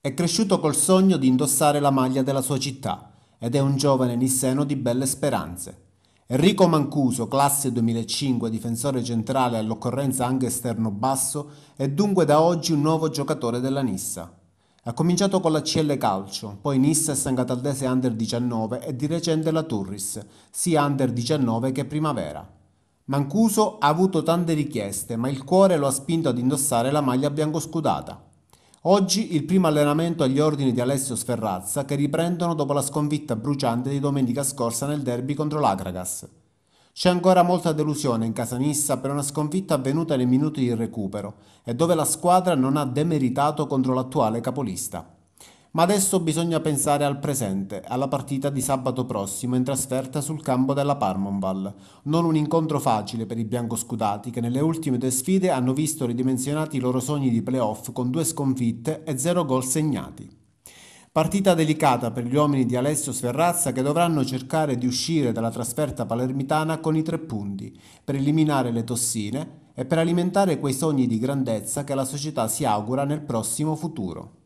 È cresciuto col sogno di indossare la maglia della sua città ed è un giovane nisseno di belle speranze. Enrico Mancuso, classe 2005, difensore centrale all'occorrenza anche esterno basso, è dunque da oggi un nuovo giocatore della Nissa. Ha cominciato con la CL Calcio, poi Nissa e San Cataldese Under 19 e di recente la Turris, sia Under 19 che Primavera. Mancuso ha avuto tante richieste, ma il cuore lo ha spinto ad indossare la maglia biancoscudata. Oggi il primo allenamento agli ordini di Alessio Sferrazza che riprendono dopo la sconfitta bruciante di domenica scorsa nel derby contro l'Akragas. C'è ancora molta delusione in casa Nissa per una sconfitta avvenuta nei minuti di recupero e dove la squadra non ha demeritato contro l'attuale capolista. Ma adesso bisogna pensare al presente, alla partita di sabato prossimo in trasferta sul campo della Parmonval. Non un incontro facile per i biancoscudati che nelle ultime due sfide hanno visto ridimensionati i loro sogni di playoff con due sconfitte e zero gol segnati. Partita delicata per gli uomini di Alessio Sferrazza che dovranno cercare di uscire dalla trasferta palermitana con i tre punti per eliminare le tossine e per alimentare quei sogni di grandezza che la società si augura nel prossimo futuro.